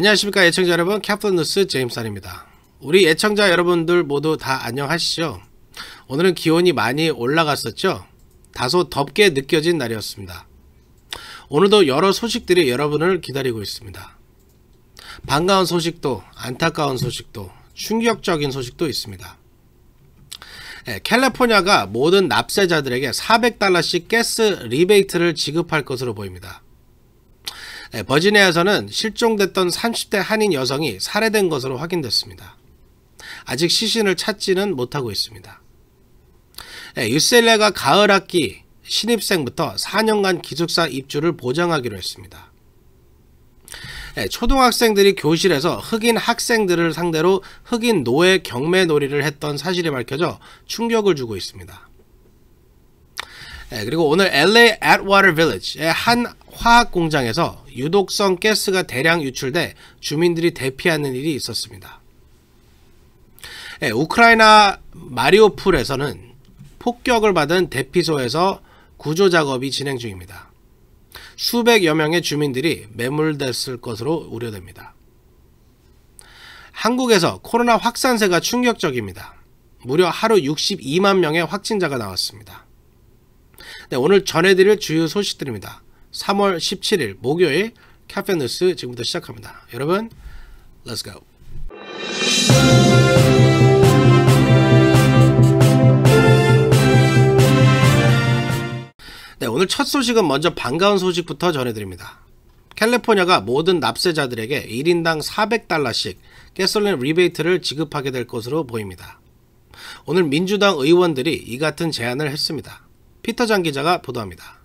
안녕하십니까 애청자 여러분 캡틴 뉴스 제임스입니다 우리 애청자 여러분들 모두 다 안녕하시죠? 오늘은 기온이 많이 올라갔었죠? 다소 덥게 느껴진 날이었습니다. 오늘도 여러 소식들이 여러분을 기다리고 있습니다. 반가운 소식도 안타까운 소식도 충격적인 소식도 있습니다. 예, 캘리포니아가 모든 납세자들에게 400달러씩 가스 리베이트를 지급할 것으로 보입니다. 예, 버지니아에서는 실종됐던 30대 한인 여성이 살해된 것으로 확인됐습니다. 아직 시신을 찾지는 못하고 있습니다. 예, 유셀레가 가을 학기 신입생부터 4년간 기숙사 입주를 보장하기로 했습니다. 예, 초등학생들이 교실에서 흑인 학생들을 상대로 흑인 노예 경매놀이를 했던 사실이 밝혀져 충격을 주고 있습니다. 예, 그리고 오늘 LA Atwater Village의 한 화학 공장에서 유독성 가스가 대량 유출돼 주민들이 대피하는 일이 있었습니다. 예, 우크라이나 마리오풀에서는 폭격을 받은 대피소에서 구조 작업이 진행 중입니다. 수백여 명의 주민들이 매몰됐을 것으로 우려됩니다. 한국에서 코로나 확산세가 충격적입니다. 무려 하루 62만 명의 확진자가 나왔습니다. 네, 오늘 전해드릴 주요 소식들입니다. 3월 17일 목요일 카페 뉴스 지금부터 시작합니다. 여러분, let's go. 네, 오늘 첫 소식은 먼저 반가운 소식부터 전해드립니다. 캘리포니아가 모든 납세자들에게 1인당 400달러씩 가솔린 리베이트를 지급하게 될 것으로 보입니다. 오늘 민주당 의원들이 이 같은 제안을 했습니다. 피터 장 기자가 보도합니다.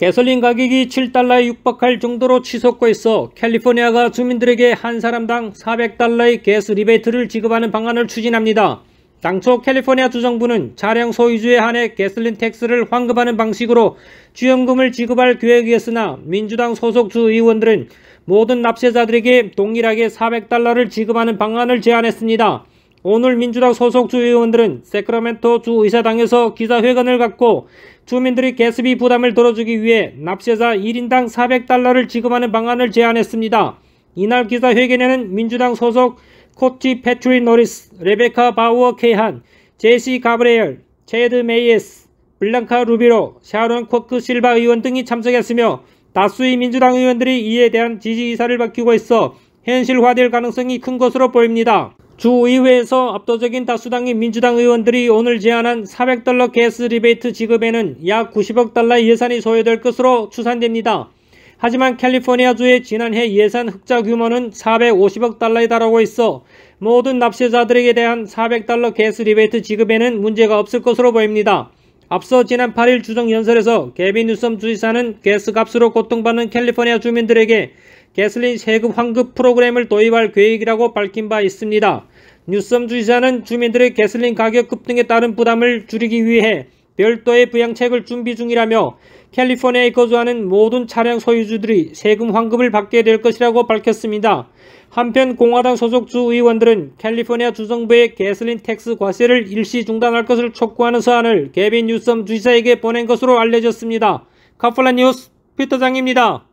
가솔린 가격이 7달러에 육박할 정도로 치솟고 있어 캘리포니아가 주민들에게 한 사람당 400달러의 가스 리베이트를 지급하는 방안을 추진합니다. 당초 캘리포니아 주정부는 차량 소유주에 한해 가솔린 텍스를 환급하는 방식으로 주연금을 지급할 계획이었으나 민주당 소속 주 의원들은 모든 납세자들에게 동일하게 400달러를 지급하는 방안을 제안했습니다. 오늘 민주당 소속 주의원들은 세크라멘토 주의사당에서 기자회견을 갖고 주민들이 개스비 부담을 덜어주기 위해 납세자 1인당 400달러를 지급하는 방안을 제안했습니다. 이날 기자회견에는 민주당 소속 코치 패트리 노리스, 레베카 바우어 케한, 이 제시 가브레엘, 체드 메이에스, 블랑카 루비로, 샤론 코크 실바 의원 등이 참석했으며 다수의 민주당 의원들이 이에 대한 지지 이사를 밝히고 있어 현실화될 가능성이 큰 것으로 보입니다. 주의회에서 압도적인 다수당인 민주당 의원들이 오늘 제안한 400달러 게스 리베이트 지급에는 약 90억 달러 예산이 소요될 것으로 추산됩니다. 하지만 캘리포니아주의 지난해 예산 흑자 규모는 450억 달러에 달하고 있어 모든 납세자들에게 대한 400달러 게스 리베이트 지급에는 문제가 없을 것으로 보입니다. 앞서 지난 8일 주정연설에서 개비 뉴섬 주지사는 게스 값으로 고통받는 캘리포니아 주민들에게 개슬린 세금 환급 프로그램을 도입할 계획이라고 밝힌 바 있습니다. 뉴섬 주지사는 주민들의 개슬린 가격 급등에 따른 부담을 줄이기 위해 별도의 부양책을 준비 중이라며 캘리포니아에 거주하는 모든 차량 소유주들이 세금 환급을 받게 될 것이라고 밝혔습니다. 한편 공화당 소속 주의원들은 캘리포니아 주정부의 개슬린 텍스 과세를 일시 중단할 것을 촉구하는 서한을 개빈 뉴섬 주지사에게 보낸 것으로 알려졌습니다. 카플라 뉴스 피터장입니다.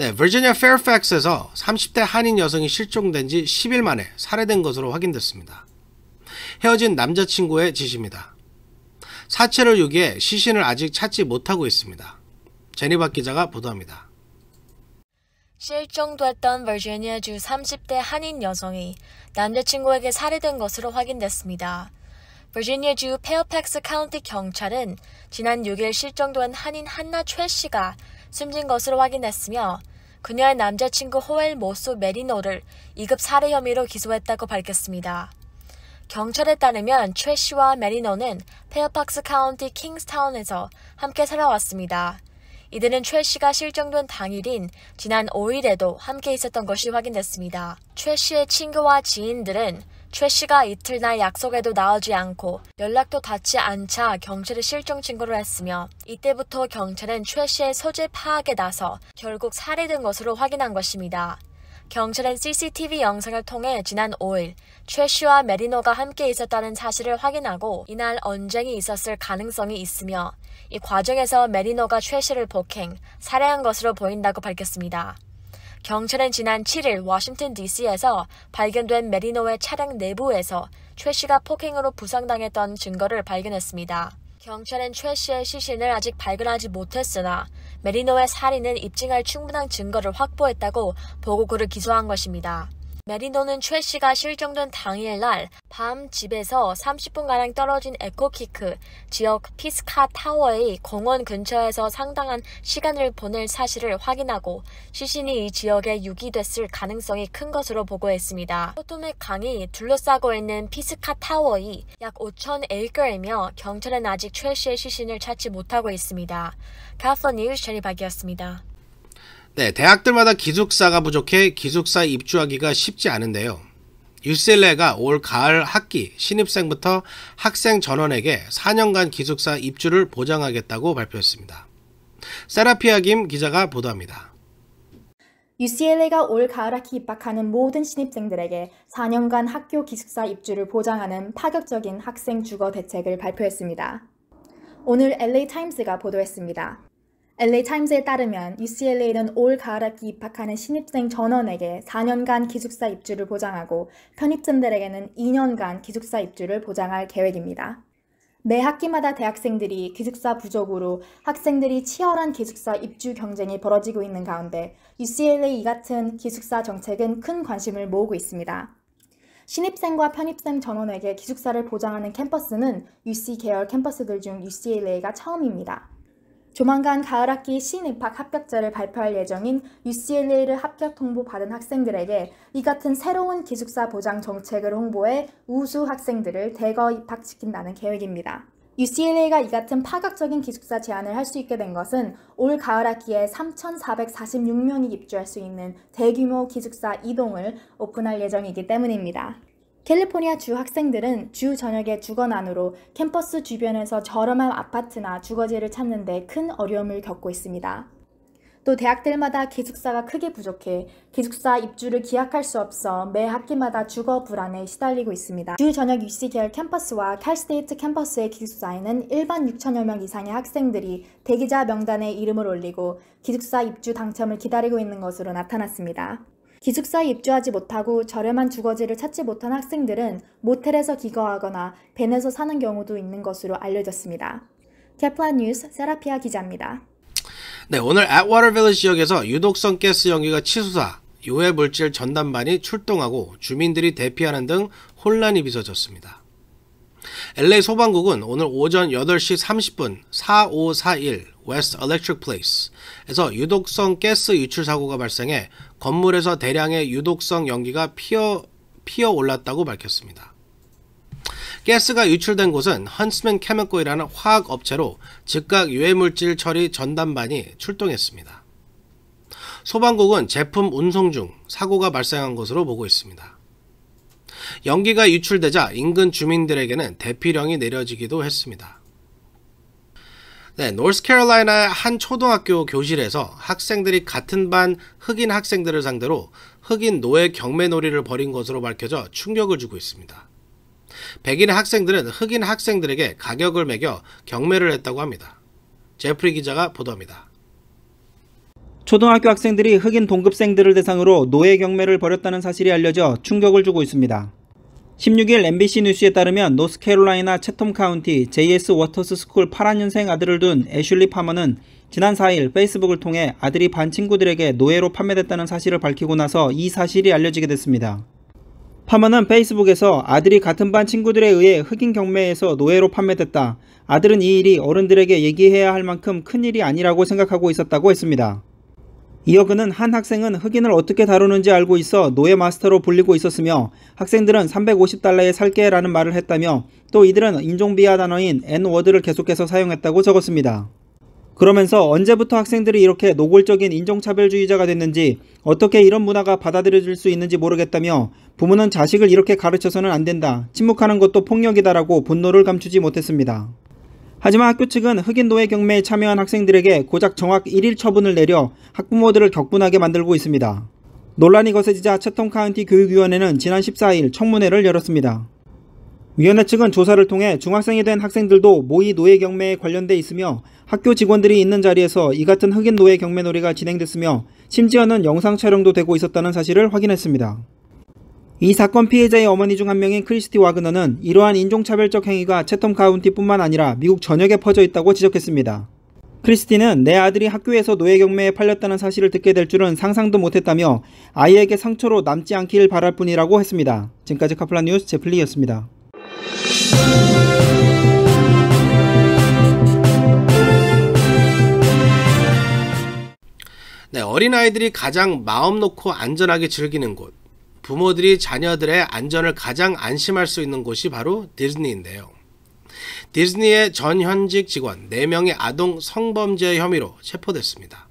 네, 버지니아 페어팩스에서 30대 한인 여성이 실종된 지 10일 만에 살해된 것으로 확인됐습니다. 헤어진 남자친구의 짓입니다. 사체를 유기해 시신을 아직 찾지 못하고 있습니다. 제니바 기자가 보도합니다. 실종됐던 버지니아주 30대 한인 여성이 남자친구에게 살해된 것으로 확인됐습니다. 버지니아주 페어팩스 카운티 경찰은 지난 6일 실종된 한인 한나 최 씨가 숨진 것으로 확인됐으며 그녀의 남자친구 호엘 모소 메리노를 2급 살해 혐의로 기소했다고 밝혔습니다. 경찰에 따르면 최 씨와 메리노는 페어팍스 카운티 킹스타운에서 함께 살아왔습니다. 이들은 최 씨가 실종된 당일인 지난 5일에도 함께 있었던 것이 확인됐습니다. 최 씨의 친구와 지인들은 최 씨가 이틀날 약속에도 나오지 않고 연락도 닿지 않자 경찰에 실종 신고를 했으며 이때부터 경찰은 최 씨의 소재 파악에 나서 결국 살해된 것으로 확인한 것입니다. 경찰은 CCTV 영상을 통해 지난 5일 최 씨와 메리노가 함께 있었다는 사실을 확인하고 이날 언쟁이 있었을 가능성이 있으며 이 과정에서 메리노가 최 씨를 폭행, 살해한 것으로 보인다고 밝혔습니다. 경찰은 지난 7일 워싱턴 DC에서 발견된 메리노의 차량 내부에서 최 씨가 폭행으로 부상당했던 증거를 발견했습니다. 경찰은 최 씨의 시신을 아직 발견하지 못했으나 메리노의 살인은 입증할 충분한 증거를 확보했다고 보고 그를 기소한 것입니다. 메리노는 최 씨가 실종된 당일 날밤 집에서 30분가량 떨어진 에코키크 지역 피스카 타워의 공원 근처에서 상당한 시간을 보낼 사실을 확인하고 시신이 이 지역에 유기됐을 가능성이 큰 것으로 보고했습니다. 포토맥 강이 둘러싸고 있는 피스카 타워의 약 5천 에이커이며 경찰은 아직 최 씨의 시신을 찾지 못하고 있습니다. 카플 뉴스 제리 박이었습니다. 네, 대학들마다 기숙사가 부족해 기숙사 입주하기가 쉽지 않은데요. 유셀레가 올 가을 학기 신입생부터 학생 전원에게 4년간 기숙사 입주를 보장하겠다고 발표했습니다. 세라피아 김 기자가 보도합니다. UCLA가 올 가을학기 입학하는 모든 신입생들에게 4년간 학교 기숙사 입주를 보장하는 파격적인 학생 주거 대책을 발표했습니다. 오늘 LA 타임스가 보도했습니다. LA 타임즈에 따르면 UCLA는 올 가을학기 입학하는 신입생 전원에게 4년간 기숙사 입주를 보장하고 편입생들에게는 2년간 기숙사 입주를 보장할 계획입니다. 매 학기마다 대학생들이 기숙사 부족으로 학생들이 치열한 기숙사 입주 경쟁이 벌어지고 있는 가운데 UCLA 같은 기숙사 정책은 큰 관심을 모으고 있습니다. 신입생과 편입생 전원에게 기숙사를 보장하는 캠퍼스는 UC 계열 캠퍼스들 중 UCLA가 처음입니다. 조만간 가을학기 신입학 합격자를 발표할 예정인 UCLA를 합격 통보 받은 학생들에게 이 같은 새로운 기숙사 보장 정책을 홍보해 우수 학생들을 대거 입학시킨다는 계획입니다. UCLA가 이 같은 파격적인 기숙사 제안을 할 수 있게 된 것은 올 가을 학기에 3,446명이 입주할 수 있는 대규모 기숙사 이동을 오픈할 예정이기 때문입니다. 캘리포니아 주 학생들은 주저녁에주거난으로 캠퍼스 주변에서 저렴한 아파트나 주거지를 찾는 데 큰 어려움을 겪고 있습니다. 또 대학들마다 기숙사가 크게 부족해 기숙사 입주를 기약할 수 없어 매 학기마다 주거 불안에 시달리고 있습니다. 주 저녁 UC 계열 캠퍼스와 칼스테이트 캠퍼스의 기숙사에는 일반 6천여 명 이상의 학생들이 대기자 명단에 이름을 올리고 기숙사 입주 당첨을 기다리고 있는 것으로 나타났습니다. 기숙사에 입주하지 못하고 저렴한 주거지를 찾지 못한 학생들은 모텔에서 기거하거나 밴에서 사는 경우도 있는 것으로 알려졌습니다. 케플라 뉴스 세라피아 기자입니다. 네, 오늘 앳워터빌리 지역에서 유독성 가스 연기가 치수사 유해 물질 전담반이 출동하고 주민들이 대피하는 등 혼란이 빚어졌습니다. LA 소방국은 오늘 오전 8시 30분 4541 West Electric Place에서 유독성 가스 유출 사고가 발생해 건물에서 대량의 유독성 연기가 피어, 피어 올랐다고 밝혔습니다. 가스가 유출된 곳은 헌스맨 케미코이라는 화학 업체로 즉각 유해물질 처리 전담반이 출동했습니다. 소방국은 제품 운송 중 사고가 발생한 것으로 보고 있습니다. 연기가 유출되자 인근 주민들에게는 대피령이 내려지기도 했습니다. 네, 노스캐롤라이나의 한 초등학교 교실에서 학생들이 같은 반 흑인 학생들을 상대로 흑인 노예 경매놀이를 벌인 것으로 밝혀져 충격을 주고 있습니다. 백인 학생들은 흑인 학생들에게 가격을 매겨 경매를 했다고 합니다. 제프리 기자가 보도합니다. 초등학교 학생들이 흑인 동급생들을 대상으로 노예 경매를 벌였다는 사실이 알려져 충격을 주고 있습니다. 16일 MBC 뉴스에 따르면 노스캐롤라이나 채텀 카운티 JS 워터스 스쿨 8학년생 아들을 둔 애슐리 파머는 지난 4일 페이스북을 통해 아들이 반 친구들에게 노예로 판매됐다는 사실을 밝히고 나서 이 사실이 알려지게 됐습니다. 파머는 페이스북에서 아들이 같은 반 친구들에 의해 흑인 경매에서 노예로 판매됐다. 아들은 이 일이 어른들에게 얘기해야 할 만큼 큰 일이 아니라고 생각하고 있었다고 했습니다. 이어 그는 한 학생은 흑인을 어떻게 다루는지 알고 있어 노예 마스터로 불리고 있었으며 학생들은 350달러에 살게 라는 말을 했다며 또 이들은 인종비하 단어인 N워드를 계속해서 사용했다고 적었습니다. 그러면서 언제부터 학생들이 이렇게 노골적인 인종차별주의자가 됐는지 어떻게 이런 문화가 받아들여질 수 있는지 모르겠다며 부모는 자식을 이렇게 가르쳐서는 안 된다. 침묵하는 것도 폭력이다라고 분노를 감추지 못했습니다. 하지만 학교 측은 흑인 노예 경매에 참여한 학생들에게 고작 정확 1일 처분을 내려 학부모들을 격분하게 만들고 있습니다. 논란이 거세지자 채통 카운티 교육위원회는 지난 14일 청문회를 열었습니다. 위원회 측은 조사를 통해 중학생이 된 학생들도 모의 노예 경매에 관련돼 있으며 학교 직원들이 있는 자리에서 이 같은 흑인 노예 경매 놀이가 진행됐으며 심지어는 영상 촬영도 되고 있었다는 사실을 확인했습니다. 이 사건 피해자의 어머니 중 한 명인 크리스티 와그너는 이러한 인종차별적 행위가 채텀 카운티뿐만 아니라 미국 전역에 퍼져 있다고 지적했습니다. 크리스티는 내 아들이 학교에서 노예 경매에 팔렸다는 사실을 듣게 될 줄은 상상도 못했다며 아이에게 상처로 남지 않길 바랄 뿐이라고 했습니다. 지금까지 카플라 뉴스 제플리였습니다. 네, 어린아이들이 가장 마음 놓고 안전하게 즐기는 곳. 부모들이 자녀들의 안전을 가장 안심할 수 있는 곳이 바로 디즈니인데요. 디즈니의 전 현직 직원 4명이 아동 성범죄 혐의로 체포됐습니다.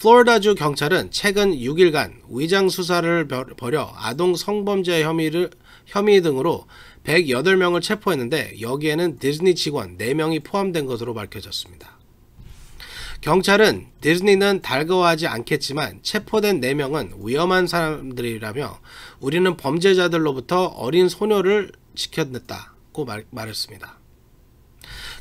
플로리다주 경찰은 최근 6일간 위장 수사를 벌여 아동 성범죄 혐의를, 혐의 등으로 108명을 체포했는데 여기에는 디즈니 직원 4명이 포함된 것으로 밝혀졌습니다. 경찰은 디즈니는 달가워하지 않겠지만 체포된 4명은 위험한 사람들이라며 우리는 범죄자들로부터 어린 소녀를 지켰다고 말, 했습니다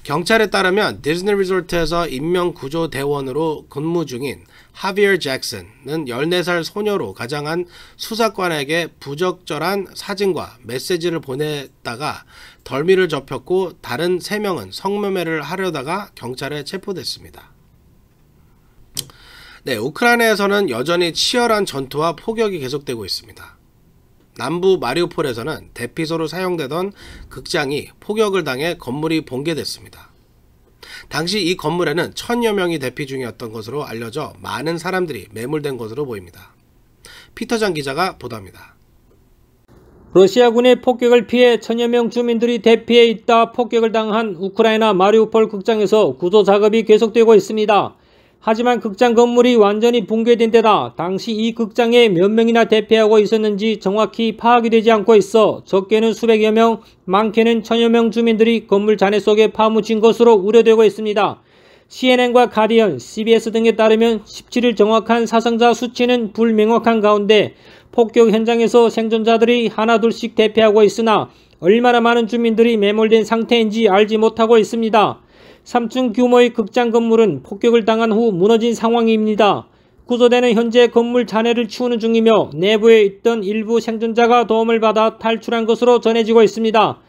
경찰에 따르면 디즈니 리조트에서 인명구조대원으로 근무 중인 하비어 잭슨은 14살 소녀로 가장한 수사관에게 부적절한 사진과 메시지를 보냈다가 덜미를 접혔고 다른 3명은 성매매를 하려다가 경찰에 체포됐습니다. 네, 우크라이나에서는 여전히 치열한 전투와 폭격이 계속되고 있습니다. 남부 마리우폴에서는 대피소로 사용되던 극장이 폭격을 당해 건물이 붕괴됐습니다. 당시 이 건물에는 천여 명이 대피 중이었던 것으로 알려져 많은 사람들이 매몰된 것으로 보입니다. 피터장 기자가 보도합니다. 러시아군의 폭격을 피해 천여 명 주민들이 대피해 있다 폭격을 당한 우크라이나 마리우폴 극장에서 구조 작업이 계속되고 있습니다. 하지만 극장 건물이 완전히 붕괴된 데다 당시 이 극장에 몇 명이나 대피하고 있었는지 정확히 파악이 되지 않고 있어 적게는 수백여 명, 많게는 천여 명 주민들이 건물 잔해 속에 파묻힌 것으로 우려되고 있습니다. CNN과 가디언, CBS 등에 따르면 17일 정확한 사상자 수치는 불명확한 가운데 폭격 현장에서 생존자들이 하나둘씩 대피하고 있으나 얼마나 많은 주민들이 매몰된 상태인지 알지 못하고 있습니다. 3층 규모의 극장 건물은 폭격을 당한 후 무너진 상황입니다. 구조대는 현재 건물 잔해를 치우는 중이며 내부에 있던 일부 생존자가 도움을 받아 탈출한 것으로 전해지고 있습니다.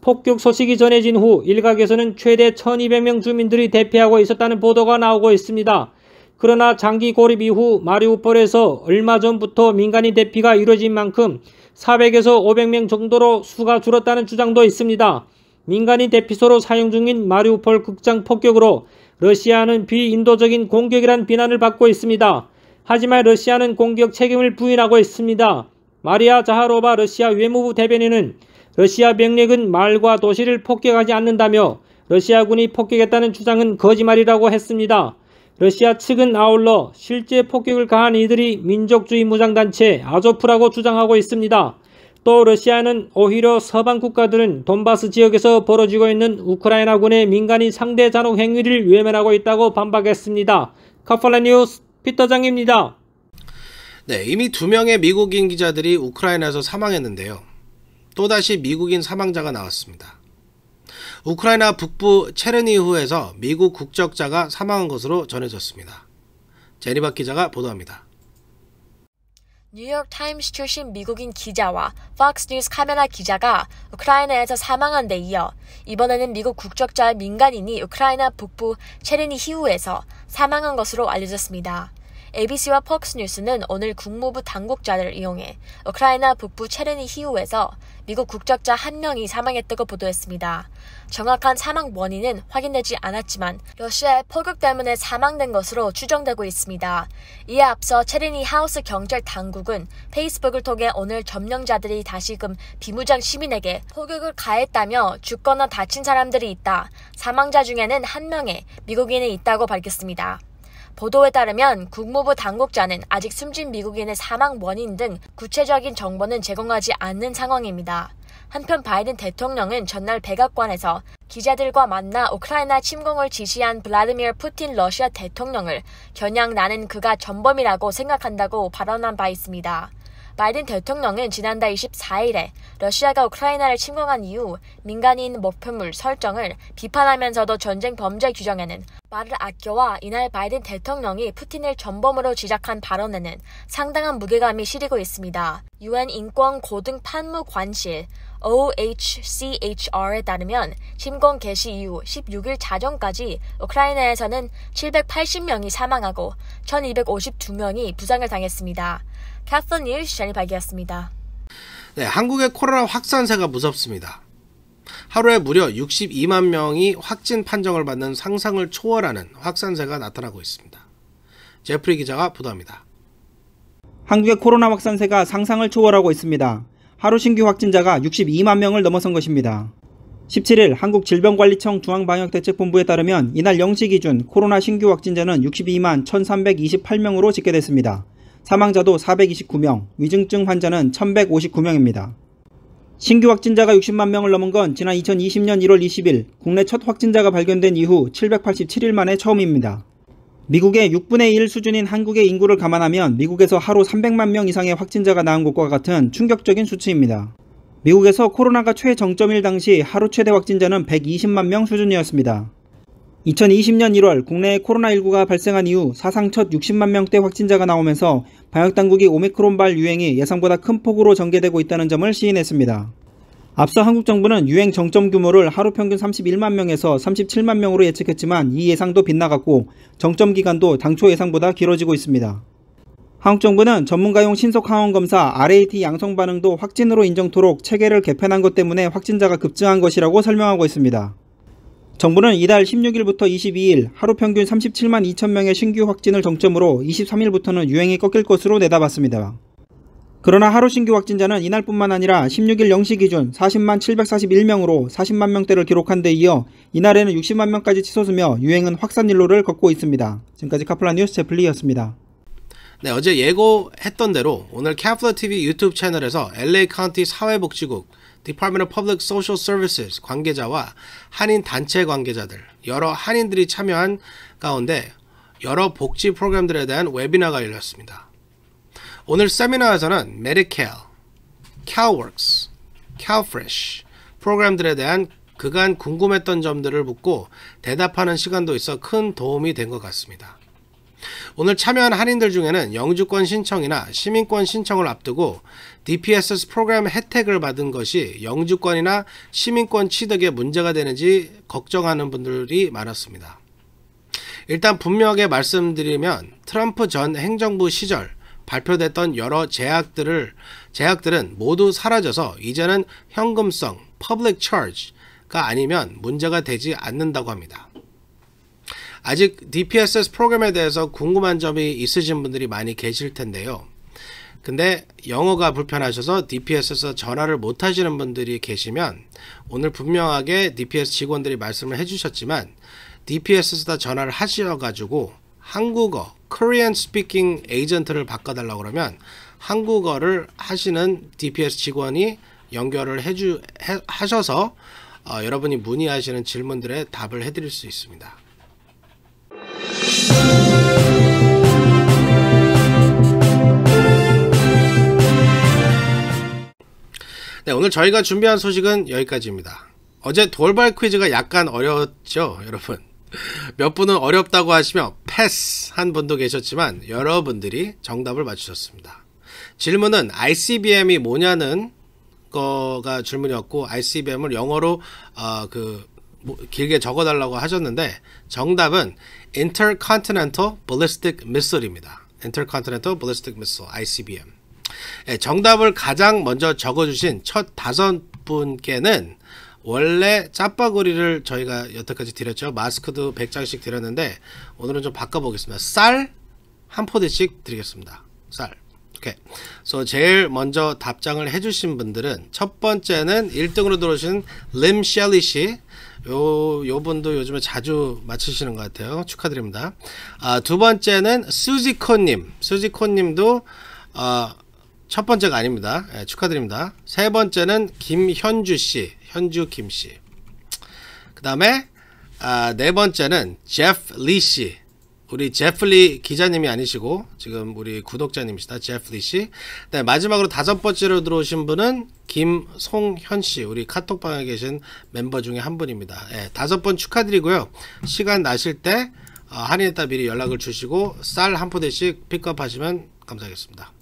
폭격 소식이 전해진 후 일각에서는 최대 1200명 주민들이 대피하고 있었다는 보도가 나오고 있습니다. 그러나 장기 고립 이후 마리우폴에서 얼마 전부터 민간인 대피가 이뤄진 만큼 400에서 500명 정도로 수가 줄었다는 주장도 있습니다. 민간인 대피소로 사용 중인 마리우폴 극장 폭격으로 러시아는 비인도적인 공격이란 비난을 받고 있습니다. 하지만 러시아는 공격 책임을 부인하고 있습니다. 마리아 자하로바 러시아 외무부 대변인은 러시아 병력은 말과 도시를 폭격하지 않는다며 러시아군이 폭격했다는 주장은 거짓말이라고 했습니다. 러시아 측은 아울러 실제 폭격을 가한 이들이 민족주의 무장단체 아조프라고 주장하고 있습니다. 또 러시아는 오히려 서방 국가들은 돈바스 지역에서 벌어지고 있는 우크라이나군의 민간인 상대 잔혹 행위를 외면하고 있다고 반박했습니다. 카폴라 뉴스 피터장입니다. 네, 이미 두 명의 미국인 기자들이 우크라이나에서 사망했는데요. 또다시 미국인 사망자가 나왔습니다. 우크라이나 북부 체르니후에서 미국 국적자가 사망한 것으로 전해졌습니다. 제니바 기자가 보도합니다. 뉴욕타임스 출신 미국인 기자와 팍스뉴스 카메라 기자가 우크라이나에서 사망한 데 이어 이번에는 미국 국적자 민간인이 우크라이나 북부 체르니 히우에서 사망한 것으로 알려졌습니다. ABC와 퍽스뉴스는 오늘 국무부 당국자를 이용해 우크라이나 북부 체르니 히우에서 미국 국적자 한 명이 사망했다고 보도했습니다. 정확한 사망 원인은 확인되지 않았지만 러시아의 폭격 때문에 사망된 것으로 추정되고 있습니다. 이에 앞서 체리니 하우스 경찰 당국은 페이스북을 통해 오늘 점령자들이 다시금 비무장 시민에게 폭격을 가했다며 죽거나 다친 사람들이 있다. 사망자 중에는 한 명의 미국인이 있다고 밝혔습니다. 보도에 따르면 국무부 당국자는 아직 숨진 미국인의 사망 원인 등 구체적인 정보는 제공하지 않는 상황입니다. 한편 바이든 대통령은 전날 백악관에서 기자들과 만나 우크라이나 침공을 지시한 블라드미르 푸틴 러시아 대통령을 겨냥 나는 그가 전범이라고 생각한다고 발언한 바 있습니다. 바이든 대통령은 지난달 24일에 러시아가 우크라이나를 침공한 이후 민간인 목표물 설정을 비판하면서도 전쟁 범죄 규정에는 말을 아껴와 이날 바이든 대통령이 푸틴을 전범으로 지적한 발언에는 상당한 무게감이 실리고 있습니다. 유엔 인권 고등 판무관실 OHCHR에 따르면 침공 개시 이후 16일 자정까지 우크라이나에서는 780명이 사망하고 1252명이 부상을 당했습니다. 캐선 일시장이 발기습니다 네, 한국의 코로나 확산세가 무섭습니다. 하루에 무려 62만 명이 확진 판정을 받는 상상을 초월하는 확산세가 나타나고 있습니다. 제프리 기자가 보도합니다. 한국의 코로나 확산세가 상상을 초월하고 있습니다. 하루 신규 확진자가 62만 명을 넘어선 것입니다. 17일 한국질병관리청 중앙방역대책본부에 따르면 이날 0시 기준 코로나 신규 확진자는 62만 1,328명으로 집계됐습니다. 사망자도 429명, 위중증 환자는 1159명입니다. 신규 확진자가 60만 명을 넘은 건 지난 2020년 1월 20일 국내 첫 확진자가 발견된 이후 787일 만에 처음입니다. 미국의 6분의 1 수준인 한국의 인구를 감안하면 미국에서 하루 300만 명 이상의 확진자가 나온 것과 같은 충격적인 수치입니다. 미국에서 코로나가 최정점일 당시 하루 최대 확진자는 120만 명 수준이었습니다. 2020년 1월 국내에 코로나19가 발생한 이후 사상 첫 60만 명대 확진자가 나오면서 방역당국이 오미크론발 유행이 예상보다 큰 폭으로 전개되고 있다는 점을 시인했습니다. 앞서 한국 정부는 유행 정점 규모를 하루 평균 31만 명에서 37만 명으로 예측했지만 이 예상도 빗나갔고 정점 기간도 당초 예상보다 길어지고 있습니다. 한국 정부는 전문가용 신속 항원 검사 RAT 양성 반응도 확진으로 인정토록 체계를 개편한 것 때문에 확진자가 급증한 것이라고 설명하고 있습니다. 정부는 이달 16일부터 22일 하루 평균 37만 2천 명의 신규 확진을 정점으로 23일부터는 유행이 꺾일 것으로 내다봤습니다. 그러나 하루 신규 확진자는 이날뿐만 아니라 16일 0시 기준 40만 741명으로 40만 명대를 기록한 데 이어 이날에는 60만 명까지 치솟으며 유행은 확산 일로를 걷고 있습니다. 지금까지 카플라 뉴스 제플리였습니다. 네, 어제 예고했던 대로 오늘 캐플라 TV 유튜브 채널에서 LA 카운티 사회복지국 디파트먼트 오브 퍼블릭 소셜 서비스 관계자와 한인 단체 관계자들, 여러 한인들이 참여한 가운데 여러 복지 프로그램들에 대한 웨비나가 열렸습니다. 오늘 세미나에서는 메디켈, CalWorks, CalFresh 프로그램들에 대한 그간 궁금했던 점들을 묻고 대답하는 시간도 있어 큰 도움이 된 것 같습니다. 오늘 참여한 한인들 중에는 영주권 신청이나 시민권 신청을 앞두고 DPSS 프로그램 혜택을 받은 것이 영주권이나 시민권 취득에 문제가 되는지 걱정하는 분들이 많았습니다. 일단 분명하게 말씀드리면 트럼프 전 행정부 시절 발표됐던 여러 제약들을 제약들은 모두 사라져서 이제는 현금성 (public charge)가 아니면 문제가 되지 않는다고 합니다. 아직 DPSS 프로그램에 대해서 궁금한 점이 있으신 분들이 많이 계실 텐데요. 근데 영어가 불편하셔서 DPS에서 전화를 못 하시는 분들이 계시면 오늘 분명하게 DPS 직원들이 말씀을 해주셨지만 DPS에다 전화를 하셔가지고 한국어 Korean Speaking a g e n t 를 바꿔달라고 그러면 한국어를 하시는 DPS 직원이 연결을 해주 해, 하셔서 어, 여러분이 문의하시는 질문들에 답을 해드릴 수 있습니다. 네, 오늘 저희가 준비한 소식은 여기까지입니다. 어제 돌발 퀴즈가 약간 어려웠죠, 여러분. 몇 분은 어렵다고 하시며 패스 한 분도 계셨지만 여러분들이 정답을 맞추셨습니다. 질문은 ICBM이 뭐냐는 거가 질문이었고 ICBM을 영어로 어, 그 뭐, 길게 적어달라고 하셨는데 정답은 Intercontinental Ballistic Missile입니다. Intercontinental Ballistic Missile (ICBM). 예, 정답을 가장 먼저 적어주신 첫 다섯 분께는 원래 짜파구리를 저희가 여태까지 드렸죠. 마스크도 100장씩 드렸는데 오늘은 좀 바꿔보겠습니다. 쌀 한 포대씩 드리겠습니다. 쌀. 오케이. 그래서 제일 먼저 답장을 해주신 분들은 첫 번째는 1등으로 들어오신 림 셸리 씨. 요, 요 분도 요즘에 자주 맞추시는것 같아요. 축하드립니다. 아, 두 번째는 수지코님. 수지코님도 아, 어, 첫 번째가 아닙니다. 예, 축하드립니다. 세 번째는 김현주 씨, 현주 김 씨. 그 다음에 아, 네 번째는 제프 리 씨. 우리 제프 리 기자님이 아니시고 지금 우리 구독자님이시다. 제프 리 씨. 네, 마지막으로 다섯 번째로 들어오신 분은 김송현 씨. 우리 카톡방에 계신 멤버 중에 한 분입니다. 예, 다섯 번 축하드리고요. 시간 나실 때 어, 한인에 따 미리 연락을 주시고 쌀 한 포대씩 픽업하시면 감사하겠습니다.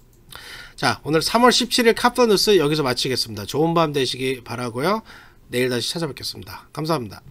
자 오늘 3월 17일 카프 뉴스 여기서 마치겠습니다. 좋은 밤 되시기 바라고요. 내일 다시 찾아뵙겠습니다. 감사합니다.